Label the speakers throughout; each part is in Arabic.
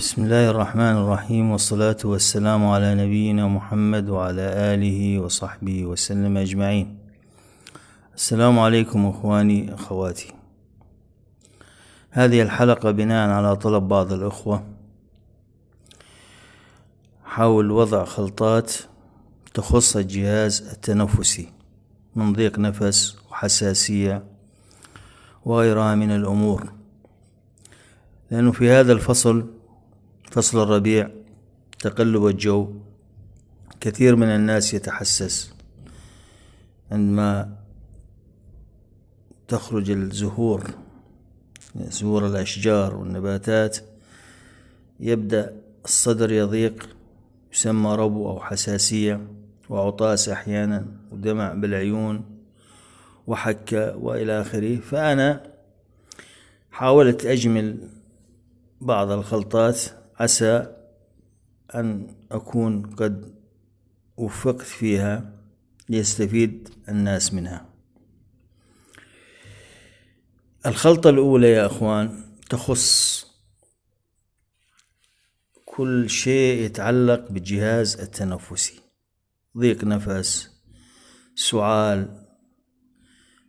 Speaker 1: بسم الله الرحمن الرحيم والصلاة والسلام على نبينا محمد وعلى آله وصحبه وسلم أجمعين السلام عليكم أخواني أخواتي هذه الحلقة بناء على طلب بعض الأخوة حول وضع خلطات تخص الجهاز التنفسي من ضيق نفس وحساسية وغيرها من الأمور لأنه في هذا الفصل فصل الربيع تقلب الجو كثير من الناس يتحسس عندما تخرج الزهور زهور الأشجار والنباتات يبدأ الصدر يضيق يسمى ربو أو حساسية وعطاس أحيانا ودمع بالعيون وحكة وإلى آخره فأنا حاولت أجمل بعض الخلطات عسى أن أكون قد وفقت فيها ليستفيد الناس منها الخلطة الأولى يا أخوان تخص كل شيء يتعلق بالجهاز التنفسي ضيق نفس سعال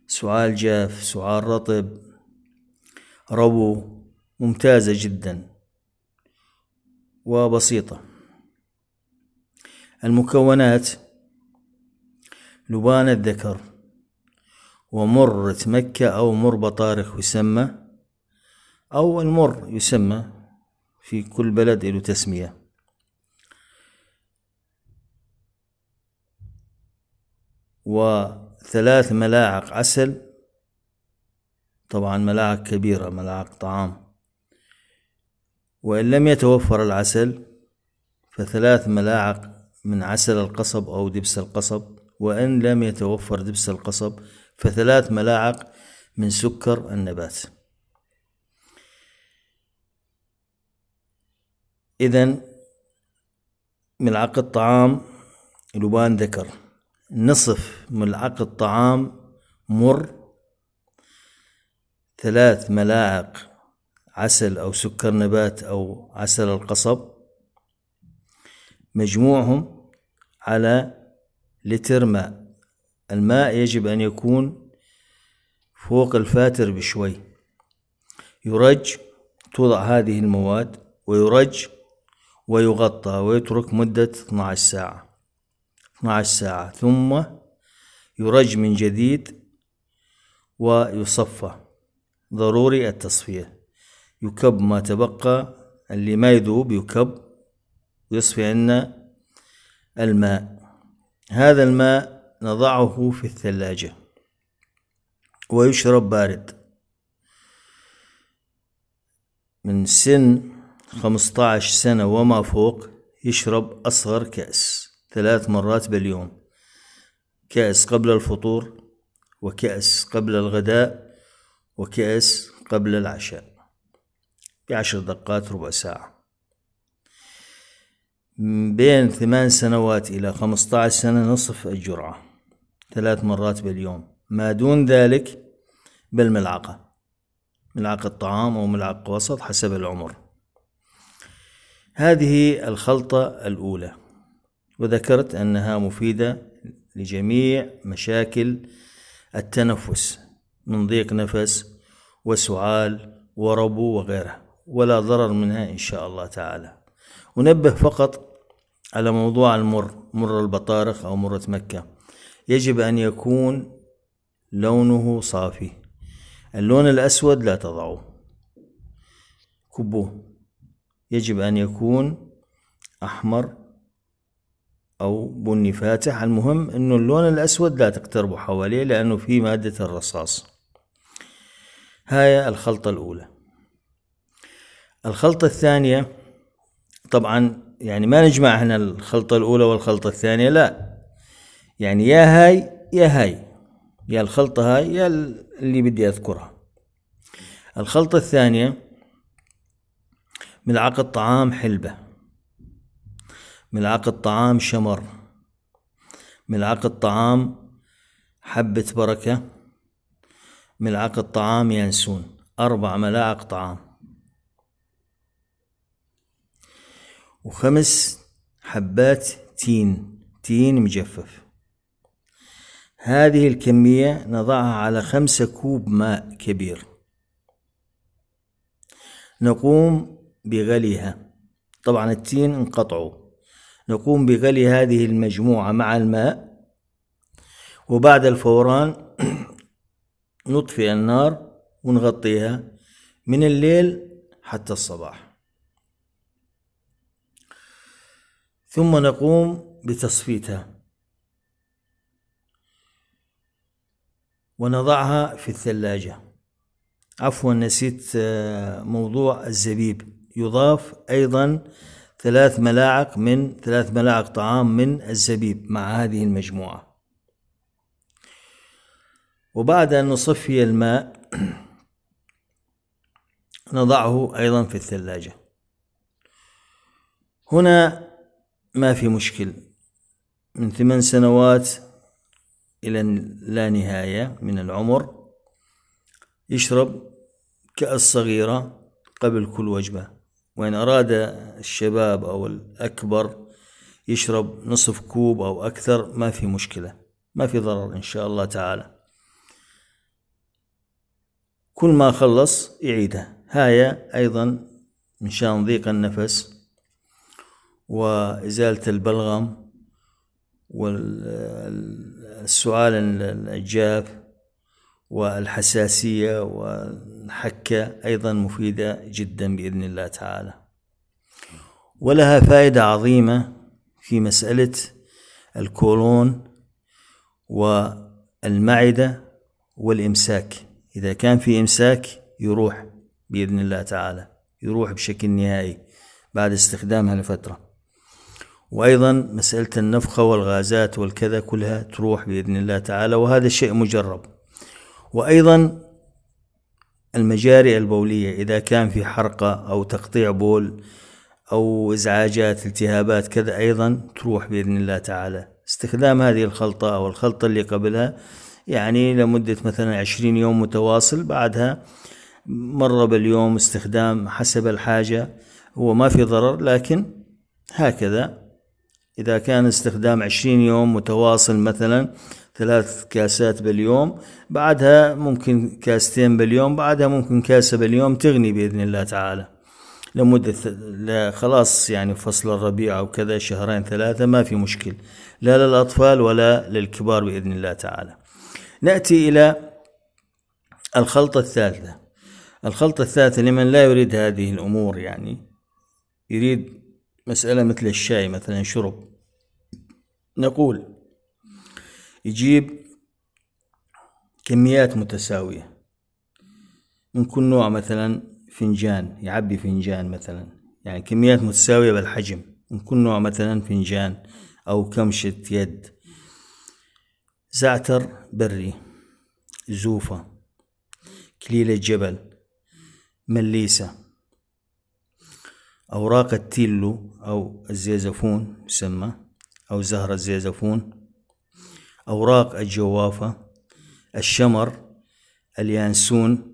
Speaker 1: سعال جاف سعال رطب ربو ممتازة جدا وبسيطة المكونات لبان الذكر ومرة مكة أو مر بطارخ يسمى أو المر يسمى في كل بلد له تسمية وثلاث ملاعق عسل طبعا ملاعق كبيرة ملاعق طعام وإن لم يتوفر العسل فثلاث ملاعق من عسل القصب أو دبس القصب وإن لم يتوفر دبس القصب فثلاث ملاعق من سكر النبات إذا ملعقة طعام لبان ذكر نصف ملعقة طعام مر ثلاث ملاعق عسل أو سكر نبات أو عسل القصب مجموعهم على لتر ماء الماء يجب أن يكون فوق الفاتر بشوي يرج توضع هذه المواد ويرج ويغطى ويترك مدة 12 ساعة 12 ساعة ثم يرج من جديد ويصفى ضروري التصفيه يكب ما تبقى اللي ما يذوب يكب ويصفي عنا الماء هذا الماء نضعه في الثلاجة ويشرب بارد من سن 15 سنة وما فوق يشرب أصغر كأس ثلاث مرات باليوم كأس قبل الفطور وكأس قبل الغداء وكأس قبل العشاء بعشر دقات ربع ساعة بين ثمان سنوات إلى خمسة عشر سنة نصف الجرعة ثلاث مرات باليوم ما دون ذلك بالملعقة ملعقة طعام أو ملعقة وسط حسب العمر هذه الخلطة الأولى وذكرت أنها مفيدة لجميع مشاكل التنفس من ضيق نفس وسعال وربو وغيرها ولا ضرر منها إن شاء الله تعالى أنبه فقط على موضوع المر مر البطارخ أو مرة مكة يجب أن يكون لونه صافي اللون الأسود لا تضعوه كبوه يجب أن يكون أحمر أو بني فاتح المهم أنه اللون الأسود لا تقتربوا حواليه لأنه فيه مادة الرصاص هاي الخلطة الأولى الخلطة الثانية طبعا يعني ما نجمع هنا الخلطة الأولى والخلطة الثانية لا يعني يا هاي يا هاي يا الخلطة هاي يا اللي بدي أذكرها الخلطة الثانية ملعقة طعام حلبة ملعقة طعام شمر ملعقة طعام حبة بركة ملعقة طعام ينسون أربع ملاعق طعام وخمس حبات تين تين مجفف هذه الكمية نضعها على خمسة كوب ماء كبير نقوم بغليها طبعا التين انقطعوا نقوم بغلي هذه المجموعة مع الماء وبعد الفوران نطفئ النار ونغطيها من الليل حتى الصباح ثم نقوم بتصفيتها ونضعها في الثلاجة عفوا نسيت آه، موضوع الزبيب يضاف أيضا ثلاث ملاعق من ثلاث ملاعق طعام من الزبيب مع هذه المجموعة وبعد أن نصفي الماء نضعه أيضا في الثلاجة هنا ما في مشكل من ثمان سنوات إلى لا نهاية من العمر يشرب كأس صغيرة قبل كل وجبة وإن أراد الشباب أو الأكبر يشرب نصف كوب أو أكثر ما في مشكلة ما في ضرر إن شاء الله تعالى كل ما خلص يعيدها هاي أيضا من شان ضيق النفس وإزالة البلغم والسعال الجاف والحساسية والحكة أيضا مفيدة جدا بإذن الله تعالى ولها فائدة عظيمة في مسألة الكولون والمعدة والإمساك إذا كان في إمساك يروح بإذن الله تعالى يروح بشكل نهائي بعد استخدامها لفترة وأيضا مسألة النفخة والغازات والكذا كلها تروح بإذن الله تعالى وهذا شيء مجرب وأيضا المجاري البولية إذا كان في حرقة أو تقطيع بول أو إزعاجات التهابات كذا أيضا تروح بإذن الله تعالى استخدام هذه الخلطة أو الخلطة اللي قبلها يعني لمدة مثلا عشرين يوم متواصل بعدها مرة باليوم استخدام حسب الحاجة هو ما في ضرر لكن هكذا إذا كان استخدام عشرين يوم متواصل مثلا ثلاث كاسات باليوم بعدها ممكن كاستين باليوم بعدها ممكن كاسة باليوم تغني بإذن الله تعالى لمدة خلاص يعني فصل الربيع أو كذا شهرين ثلاثة ما في مشكل لا للأطفال ولا للكبار بإذن الله تعالى نأتي إلى الخلطة الثالثة الخلطة الثالثة لمن لا يريد هذه الأمور يعني يريد مسألة مثل الشاي مثلا شرب نقول يجيب كميات متساوية من كل نوع مثلا فنجان يعبي فنجان مثلا يعني كميات متساوية بالحجم من كل نوع مثلا فنجان أو كمشة يد زعتر بري زوفة كليلة جبل مليسة أوراق التيلو أو الزيزفون يسمى أو زهرة الزيزفون أوراق الجوافة الشمر اليانسون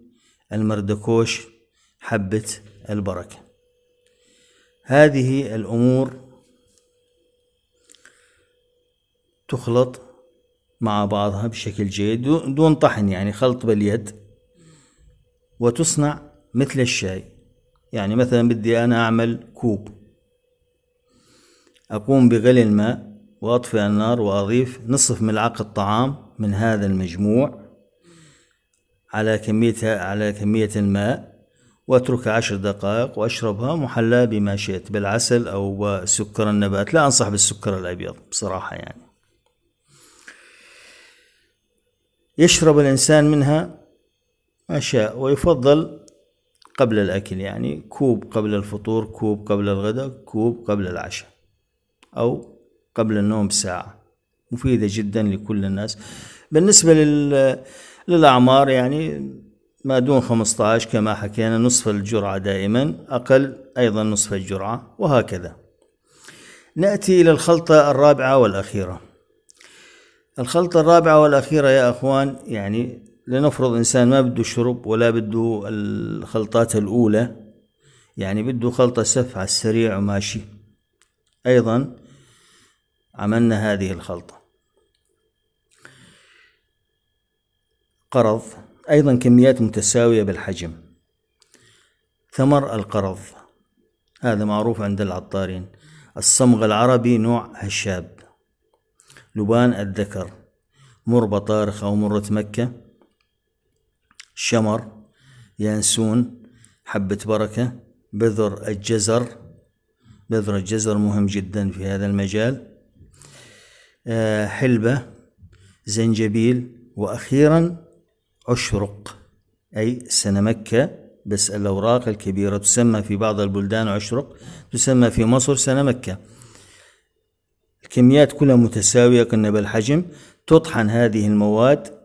Speaker 1: المردكوش حبة البركة هذه الأمور تخلط مع بعضها بشكل جيد دون طحن يعني خلط باليد وتصنع مثل الشاي يعني مثلا بدي أنا أعمل كوب أقوم بغلي الماء وأطفئ النار وأضيف نصف ملعقة طعام من هذا المجموع على كمية على كمية الماء وأتركها عشر دقائق وأشربها محلاة بما شئت بالعسل أو سكر النبات لا أنصح بالسكر الأبيض بصراحة يعني يشرب الإنسان منها ما شاء ويفضل قبل الأكل يعني كوب قبل الفطور كوب قبل الغداء كوب قبل العشاء أو قبل النوم بساعة مفيدة جدا لكل الناس بالنسبة لل... للأعمار يعني ما دون 15 كما حكينا نصف الجرعة دائما أقل أيضا نصف الجرعة وهكذا نأتي إلى الخلطة الرابعة والأخيرة الخلطة الرابعة والأخيرة يا أخوان يعني لنفرض انسان ما بده شرب ولا بده الخلطات الاولى يعني بده خلطه سف على السريع وماشي ايضا عملنا هذه الخلطه قرض ايضا كميات متساويه بالحجم ثمر القرض هذا معروف عند العطارين الصمغ العربي نوع هشاب لبان الذكر مر بطارخ او مرة مكة شمر يانسون حبة بركة بذر الجزر بذر الجزر مهم جدا في هذا المجال آه، حلبة زنجبيل وأخيرا عشرق أي سنمكة بس الأوراق الكبيرة تسمى في بعض البلدان عشرق تسمى في مصر سنمكة الكميات كلها متساوية قلنا بالحجم تطحن هذه المواد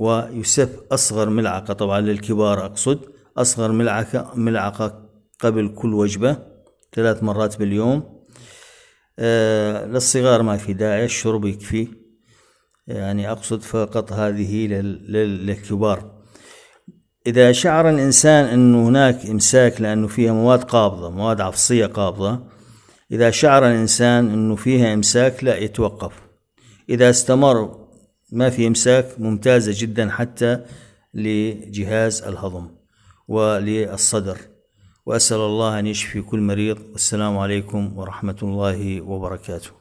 Speaker 1: ويسف أصغر ملعقة طبعا للكبار أقصد أصغر ملعقة ملعقة قبل كل وجبة ثلاث مرات باليوم آه للصغار ما في داعي الشرب يكفي يعني أقصد فقط هذه للكبار إذا شعر الإنسان أن هناك إمساك لأنه فيها مواد قابضة مواد عفصية قابضة إذا شعر الإنسان أنه فيها إمساك لا يتوقف إذا استمر ما في إمساك ممتازة جدا حتى لجهاز الهضم وللصدر وأسأل الله أن يشفي كل مريض والسلام عليكم ورحمة الله وبركاته